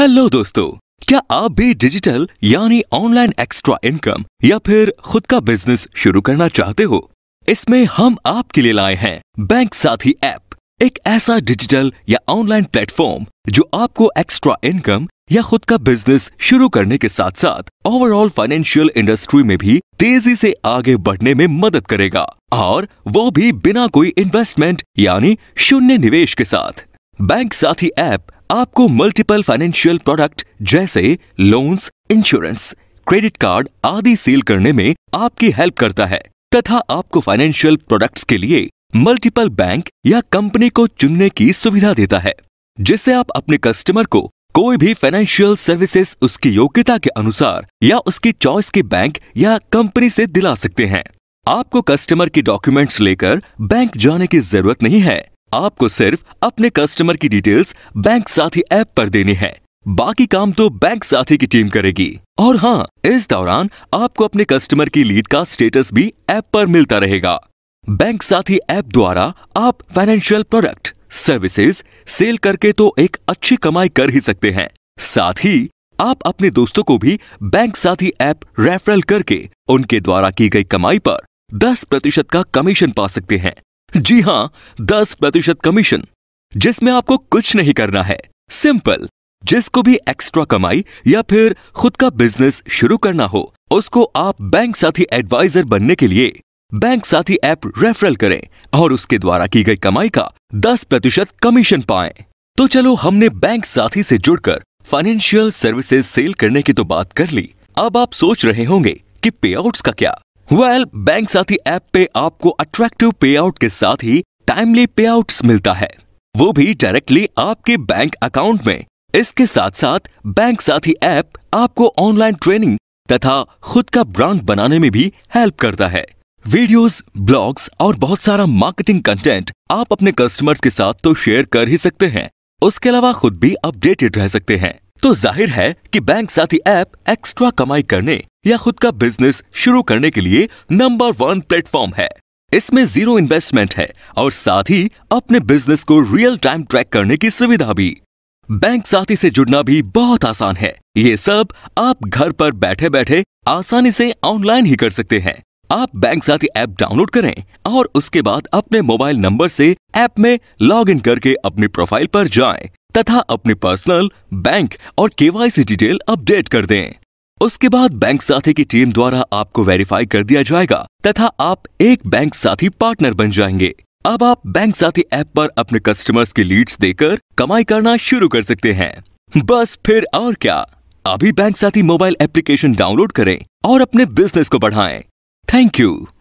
Hello दोस्तों क्या आप भी डिजिटल यानी ऑनलाइन एक्स्ट्रा इनकम या फिर खुद का बिजनेस शुरू करना चाहते हो इसमें हम आपके लिए लाए हैं बैंक साथी ऐप एक ऐसा डिजिटल या ऑनलाइन प्लेटफॉर्म जो आपको एक्स्ट्रा इनकम या खुद का बिजनेस शुरू करने के साथ साथ ओवरऑल फाइनेंशियल इंडस्ट्री में भी तेजी से आगे बढ़ने में मदद करेगा और वो भी बिना कोई इन्वेस्टमेंट यानी शून्य निवेश के साथ बैंक साथी ऐप आपको मल्टीपल फाइनेंशियल प्रोडक्ट जैसे लोन्स इंश्योरेंस क्रेडिट कार्ड आदि सेल करने में आपकी हेल्प करता है तथा आपको फाइनेंशियल प्रोडक्ट्स के लिए मल्टीपल बैंक या कंपनी को चुनने की सुविधा देता है जिससे आप अपने कस्टमर को कोई भी फाइनेंशियल सर्विसेज उसकी योग्यता के अनुसार या उसकी चॉइस के बैंक या कंपनी से दिला सकते हैं आपको कस्टमर की डॉक्यूमेंट्स लेकर बैंक जाने की जरूरत नहीं है आपको सिर्फ अपने कस्टमर की डिटेल्स बैंक साथी ऐप पर देनी है बाकी काम तो बैंक साथी की टीम करेगी और हाँ इस दौरान आपको अपने कस्टमर की लीड का स्टेटस भी ऐप पर मिलता रहेगा बैंक साथी ऐप द्वारा आप फाइनेंशियल प्रोडक्ट सर्विसेज सेल करके तो एक अच्छी कमाई कर ही सकते हैं साथ ही आप अपने दोस्तों को भी बैंक साथी ऐप रेफरल करके उनके द्वारा की गई कमाई पर 10 प्रतिशत का कमीशन पा सकते हैं जी हां दस प्रतिशत कमीशन जिसमें आपको कुछ नहीं करना है सिंपल जिसको भी एक्स्ट्रा कमाई या फिर खुद का बिजनेस शुरू करना हो उसको आप बैंक साथी एडवाइजर बनने के लिए बैंक साथी ऐप रेफरल करें और उसके द्वारा की गई कमाई का 10 प्रतिशत कमीशन पाएं। तो चलो हमने बैंक साथी से जुड़कर फाइनेंशियल सर्विसेज सेल करने की तो बात कर ली अब आप सोच रहे होंगे कि पे क्या well well, bank Saathi app पे आपको अट्रैक्टिव पे आउट के साथ ही टाइमली पे आउट मिलता है वो भी डायरेक्टली आपके बैंक अकाउंट में इसके साथ साथ बैंक साथी ऐप आपको ऑनलाइन ट्रेनिंग तथा खुद का ब्रांड बनाने में भी हेल्प करता है वीडियोस, ब्लॉग्स और बहुत सारा मार्केटिंग कंटेंट आप अपने कस्टमर्स के साथ तो शेयर कर ही सकते हैं उसके अलावा खुद भी अपडेटेड रह सकते हैं तो जाहिर है कि बैंक साथी ऐप एक्स्ट्रा कमाई करने या खुद का बिजनेस शुरू करने के लिए नंबर वन प्लेटफॉर्म है इसमें जीरो इन्वेस्टमेंट है और साथ ही अपने बिजनेस को रियल टाइम ट्रैक करने की सुविधा भी बैंक साथी से जुड़ना भी बहुत आसान है ये सब आप घर पर बैठे बैठे आसानी से ऑनलाइन ही कर सकते हैं आप बैंक साथी ऐप डाउनलोड करें और उसके बाद अपने मोबाइल नंबर से ऐप में लॉग इन करके अपनी प्रोफाइल पर जाएं तथा अपने पर्सनल बैंक और केवाईसी डिटेल अपडेट कर दें उसके बाद बैंक साथी की टीम द्वारा आपको वेरीफाई कर दिया जाएगा तथा आप एक बैंक साथी पार्टनर बन जाएंगे अब आप बैंक साथी ऐप पर अपने कस्टमर्स की लीड्स देकर कमाई करना शुरू कर सकते हैं बस फिर और क्या अभी बैंक साथी मोबाइल एप्लीकेशन डाउनलोड करें और अपने बिजनेस को बढ़ाएं थैंक यू